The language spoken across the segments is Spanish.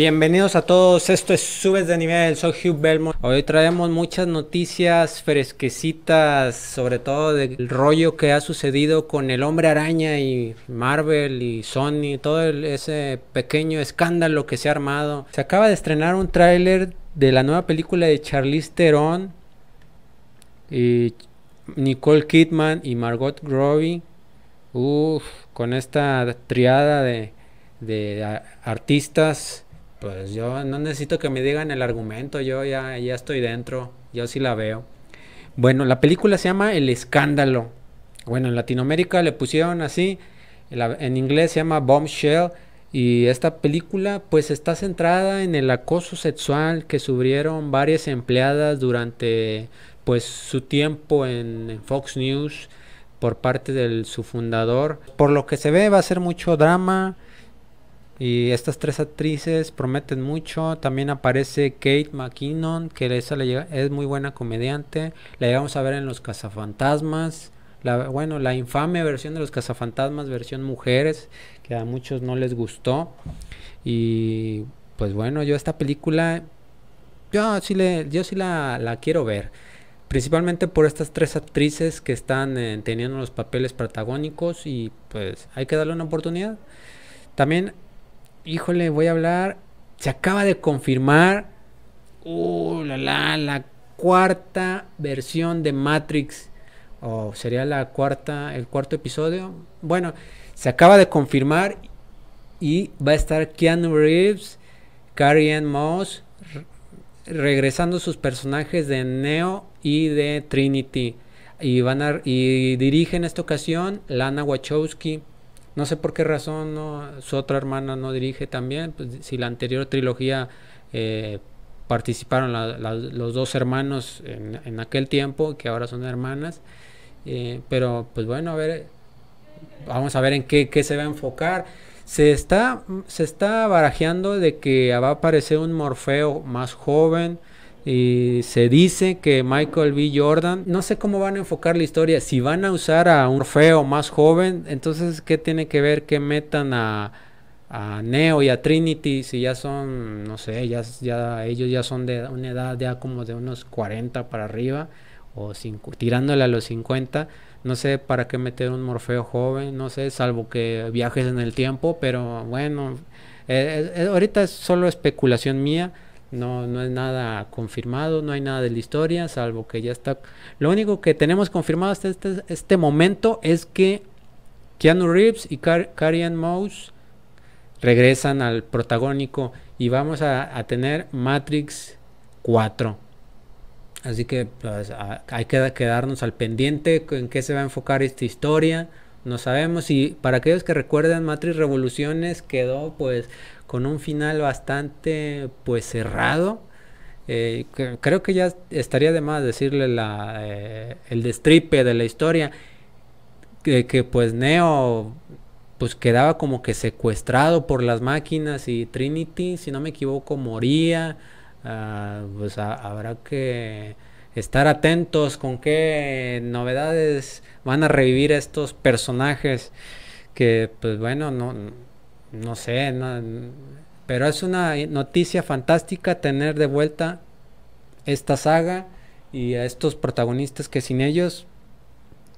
Bienvenidos a todos, esto es Subes de Nivel, soy Hugh Belmont. Hoy traemos muchas noticias fresquecitas, sobre todo del rollo que ha sucedido con el hombre araña y Marvel y Sony, todo ese pequeño escándalo que se ha armado. Se acaba de estrenar un tráiler de la nueva película de Charlize Theron y Nicole Kidman y Margot Robbie. Uf, con esta triada de artistas pues yo no necesito que me digan el argumento, yo ya, ya estoy dentro, yo sí la veo. Bueno, la película se llama El Escándalo. Bueno, en Latinoamérica le pusieron así, en inglés se llama Bombshell, y esta película pues está centrada en el acoso sexual que sufrieron varias empleadas durante pues su tiempo en Fox News por parte de su fundador. Por lo que se ve va a ser mucho drama, y estas tres actrices prometen mucho. También aparece Kate McKinnon, que esa llega, es muy buena comediante. La llegamos a ver en Los Cazafantasmas. bueno, la infame versión de Los Cazafantasmas, versión mujeres, que a muchos no les gustó. Y pues bueno, yo esta película, yo sí, le, yo sí la, quiero ver. Principalmente por estas tres actrices que están eh, teniendo los papeles protagónicos y pues hay que darle una oportunidad. También híjole, voy a hablar. Se acaba de confirmar, uh, la, cuarta versión de Matrix. O sería la cuarta, el cuarto episodio. Bueno, se acaba de confirmar y va a estar Keanu Reeves, Carrie Ann Moss, regresando sus personajes de Neo y de Trinity. Y, y dirige en esta ocasión Lana Wachowski. No sé por qué razón no, su otra hermana no dirige también. Pues, si la anterior trilogía eh, participaron los dos hermanos en, aquel tiempo, que ahora son hermanas. Eh, pero pues bueno, a ver, vamos a ver en qué, qué, se va a enfocar. Se está, se está barajeando de que va a aparecer un Morfeo más joven, y se dice que Michael B. Jordan, no sé cómo van a enfocar la historia, si van a usar a un feo más joven, entonces ¿qué tiene que ver que metan a, a Neo y a Trinity si ya son, no sé, ya, ellos ya son de una edad ya como de unos 40 para arriba o tirándole a los 50? No sé para qué meter un Morfeo joven, no sé, salvo que viajes en el tiempo, pero bueno, eh, eh, ahorita es solo especulación mía. No, es nada confirmado, no hay nada de la historia, salvo que ya está. Lo único que tenemos confirmado hasta este, este momento es que Keanu Reeves y Carrie Mouse regresan al protagónico y vamos a, tener Matrix 4. Así que pues, hay que quedarnos al pendiente en qué se va a enfocar esta historia. No sabemos y para aquellos que recuerdan Matrix Revoluciones quedó pues con un final bastante pues cerrado. Eh, creo que ya estaría de más decirle la, eh, el destripe de la historia. Que, pues Neo pues quedaba como que secuestrado por las máquinas y Trinity, si no me equivoco, moría. Ah, pues habrá que estar atentos con qué novedades van a revivir estos personajes que pues bueno, no, no sé, pero es una noticia fantástica tener de vuelta esta saga y a estos protagonistas que sin ellos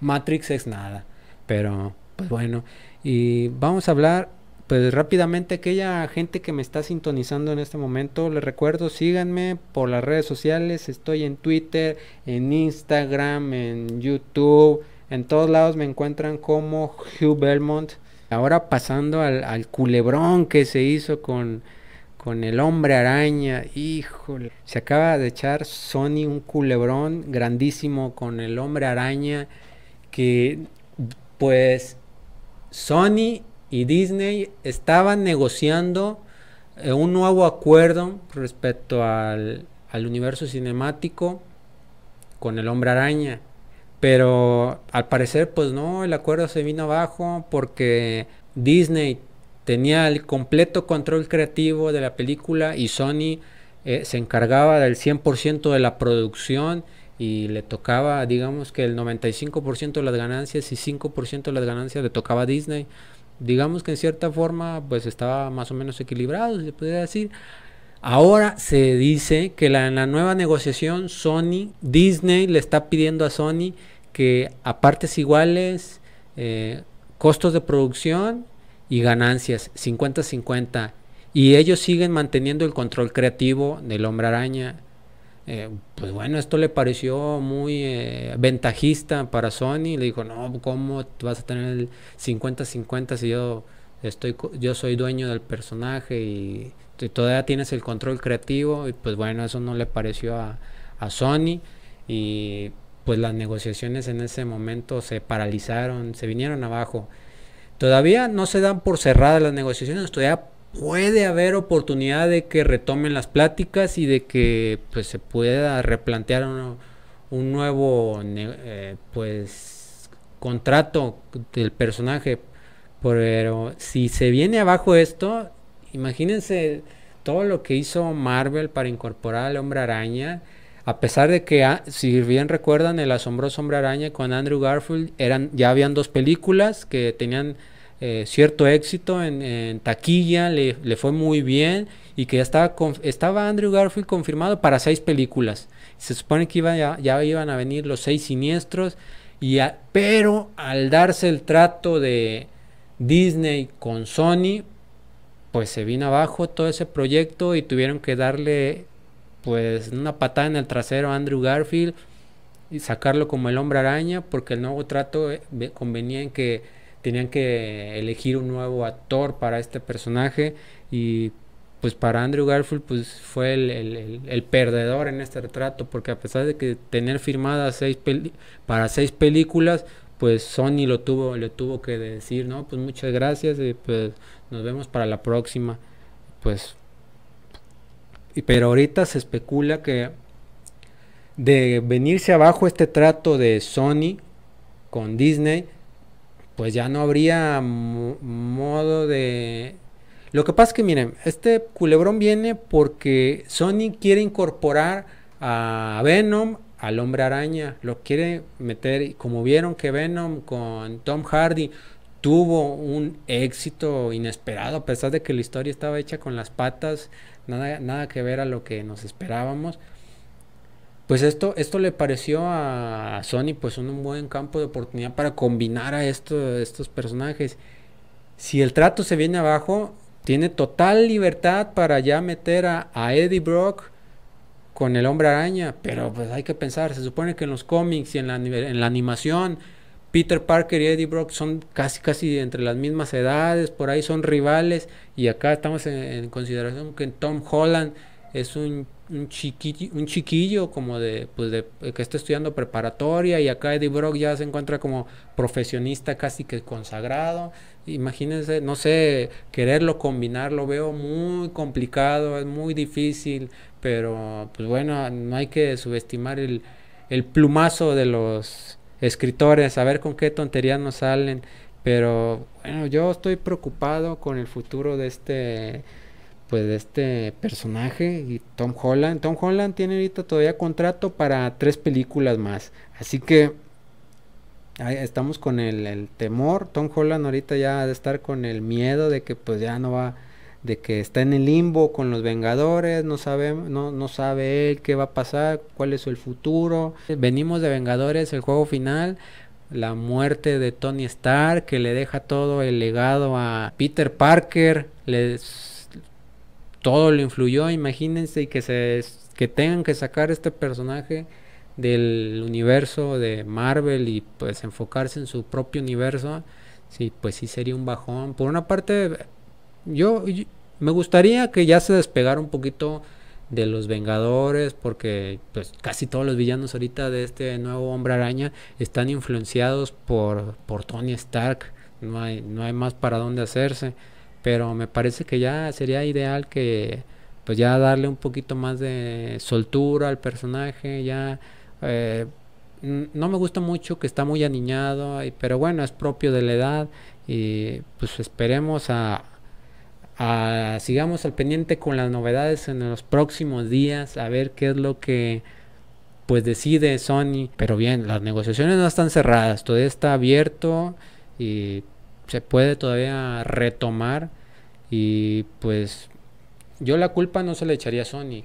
Matrix es nada, pero pues bueno, y vamos a hablar pues rápidamente aquella gente que me está sintonizando en este momento, les recuerdo, síganme por las redes sociales, estoy en Twitter, en Instagram, en YouTube, en todos lados me encuentran como Hugh Belmont. Ahora pasando al, culebrón que se hizo con, con el hombre araña, híjole, se acaba de echar Sony un culebrón grandísimo con el hombre araña que pues Sony y Disney estaba negociando eh, un nuevo acuerdo respecto al, universo cinemático con el hombre araña. Pero al parecer, pues no, el acuerdo se vino abajo porque Disney tenía el completo control creativo de la película y Sony eh, se encargaba del 100% de la producción y le tocaba, digamos que el 95% de las ganancias y 5% de las ganancias le tocaba a Disney digamos que en cierta forma pues estaba más o menos equilibrado, se podría decir. Ahora se dice que en la nueva negociación Sony, Disney le está pidiendo a Sony que a partes iguales eh, costos de producción y ganancias, 50-50. Y ellos siguen manteniendo el control creativo del hombre araña eh, pues bueno, esto le pareció muy eh, ventajista para Sony. Le dijo, no, ¿cómo vas a tener el 50-50 si yo, estoy, yo soy dueño del personaje y, todavía tienes el control creativo? Y pues bueno, eso no le pareció a, a Sony. Y pues las negociaciones en ese momento se paralizaron, se vinieron abajo. Todavía no se dan por cerradas las negociaciones, todavía puede haber oportunidad de que retomen las pláticas y de que pues se pueda replantear un, nuevo eh, pues contrato del personaje pero si se viene abajo esto imagínense todo lo que hizo Marvel para incorporar al hombre araña a pesar de que ah, si bien recuerdan el asombroso hombre araña con Andrew Garfield eran ya habían dos películas que tenían eh, cierto éxito en, taquilla, le, fue muy bien y que ya estaba, estaba Andrew Garfield confirmado para seis películas. Se supone que ya, iban a venir los seis siniestros, y pero al darse el trato de Disney con Sony, pues se vino abajo todo ese proyecto y tuvieron que darle pues una patada en el trasero a Andrew Garfield y sacarlo como el hombre araña porque el nuevo trato eh, convenía en que tenían que elegir un nuevo actor para este personaje y pues para Andrew Garfield pues fue el, perdedor en este retrato porque a pesar de que tener firmadas seis para seis películas pues Sony lo tuvo le tuvo que decir no pues muchas gracias y pues nos vemos para la próxima pues y pero ahorita se especula que de venirse abajo este trato de Sony con Disney pues ya no habría modo de... Lo que pasa es que miren, este culebrón viene porque Sony quiere incorporar a Venom al hombre araña, lo quiere meter, como vieron que Venom con Tom Hardy tuvo un éxito inesperado, a pesar de que la historia estaba hecha con las patas, nada, nada que ver a lo que nos esperábamos. Pues esto, esto le pareció a Sony pues un buen campo de oportunidad para combinar a estos personajes. Si el trato se viene abajo, tiene total libertad para ya meter a, Eddie Brock con el hombre araña, pero pues hay que pensar, se supone que en los cómics y en la, en la animación, Peter Parker y Eddie Brock son casi casi entre las mismas edades, por ahí son rivales, y acá estamos en consideración que Tom Holland es un un chiquillo, un chiquillo como de, pues de, eh, que está estudiando preparatoria y acá Eddie Brock ya se encuentra como profesionista casi que consagrado. Imagínense, no sé, quererlo combinar lo veo muy complicado, es muy difícil, pero pues bueno, no hay que subestimar el, el plumazo de los escritores, a ver con qué tonterías nos salen, pero bueno, yo estoy preocupado con el futuro de este pues de este personaje y Tom Holland. Tom Holland tiene ahorita todavía contrato para tres películas más. Así que estamos con el, temor. Tom Holland ahorita ya ha de estar con el miedo de que pues ya no va, de que está en el limbo con los Vengadores, no sabe, no, no sabe él qué va a pasar, cuál es el futuro. Venimos de Vengadores, el juego final, la muerte de Tony Stark, que le deja todo el legado a Peter Parker, les todo lo influyó, imagínense, y que, se, que tengan que sacar este personaje del universo de Marvel y pues enfocarse en su propio universo, sí, pues sí sería un bajón. Por una parte, yo, me gustaría que ya se despegara un poquito de los Vengadores, porque pues casi todos los villanos ahorita de este nuevo hombre araña están influenciados por, por Tony Stark, no hay, no hay más para dónde hacerse. Pero me parece que ya sería ideal que pues ya darle un poquito más de soltura al personaje, ya eh, no me gusta mucho que está muy aniñado, pero bueno, es propio de la edad y pues esperemos a, sigamos al pendiente con las novedades en los próximos días, a ver qué es lo que pues decide Sony. Pero bien, las negociaciones no están cerradas, todo está abierto y se puede todavía retomar y pues yo la culpa no se le echaría a Sony,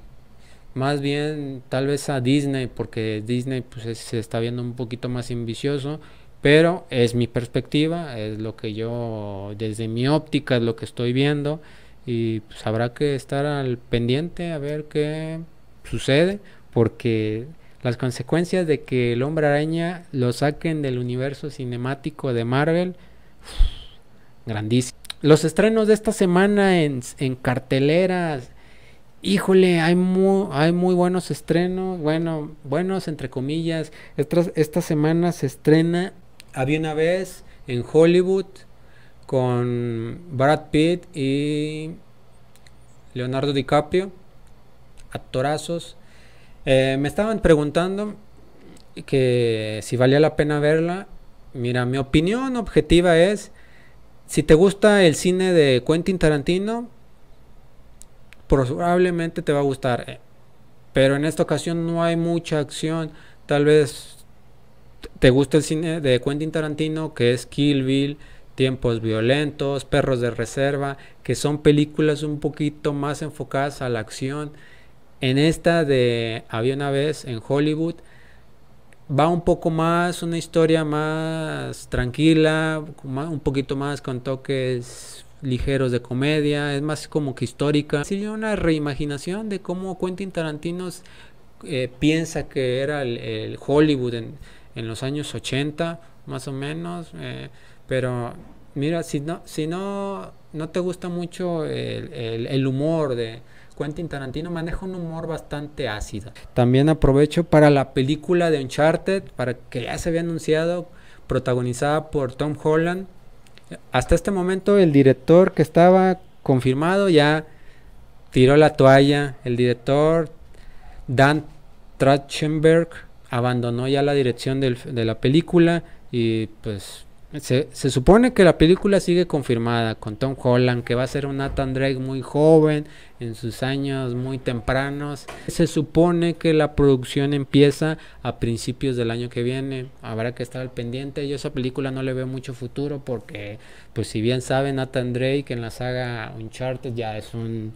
más bien tal vez a Disney, porque Disney pues se está viendo un poquito más ambicioso, pero es mi perspectiva, es lo que yo desde mi óptica es lo que estoy viendo y pues habrá que estar al pendiente a ver qué sucede, porque las consecuencias de que el hombre araña lo saquen del universo cinemático de Marvel, grandísimo. Los estrenos de esta semana en, carteleras. Híjole, hay muy, hay muy buenos estrenos. Bueno, buenos entre comillas. Esta, semana se estrena Había una vez en Hollywood con Brad Pitt y Leonardo DiCaprio. Actorazos. Eh, me estaban preguntando que si valía la pena verla Mira, mi opinión objetiva es, si te gusta el cine de Quentin Tarantino, probablemente te va a gustar. Eh. Pero en esta ocasión no hay mucha acción. Tal vez te gusta el cine de Quentin Tarantino, que es Kill Bill, Tiempos Violentos, Perros de Reserva, que son películas un poquito más enfocadas a la acción. En esta de Había una vez en Hollywood, va un poco más, una historia más tranquila, un poquito más con toques ligeros de comedia, es más como que histórica. Sería una reimaginación de cómo Quentin Tarantino eh, piensa que era el, Hollywood en, los años 80, más o menos. Eh, pero mira, si no, si no, no te gusta mucho el humor de, Quentin Tarantino maneja un humor bastante ácido. También aprovecho para la película de Uncharted, para que ya se había anunciado, protagonizada por Tom Holland. Hasta este momento el director que estaba confirmado ya tiró la toalla. El director Dan Trachtenberg abandonó ya la dirección de la película y pues se, supone que la película sigue confirmada con Tom Holland, que va a ser un Nathan Drake muy joven, en sus años muy tempranos. Se supone que la producción empieza a principios del año que viene. Habrá que estar al pendiente. Yo esa película no le veo mucho futuro porque, pues si bien sabe Nathan Drake en la saga Uncharted ya es un...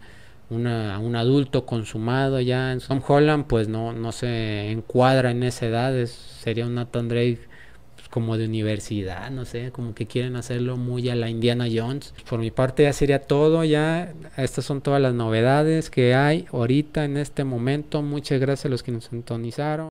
adulto consumado ya en Tom Holland pues no, no se encuadra en esa edad, sería un Nathan Drake como de universidad, no sé, como que quieren hacerlo muy a la Indiana Jones. Por mi parte ya sería todo, ya estas son todas las novedades que hay ahorita en este momento. Muchas gracias a los que nos sintonizaron.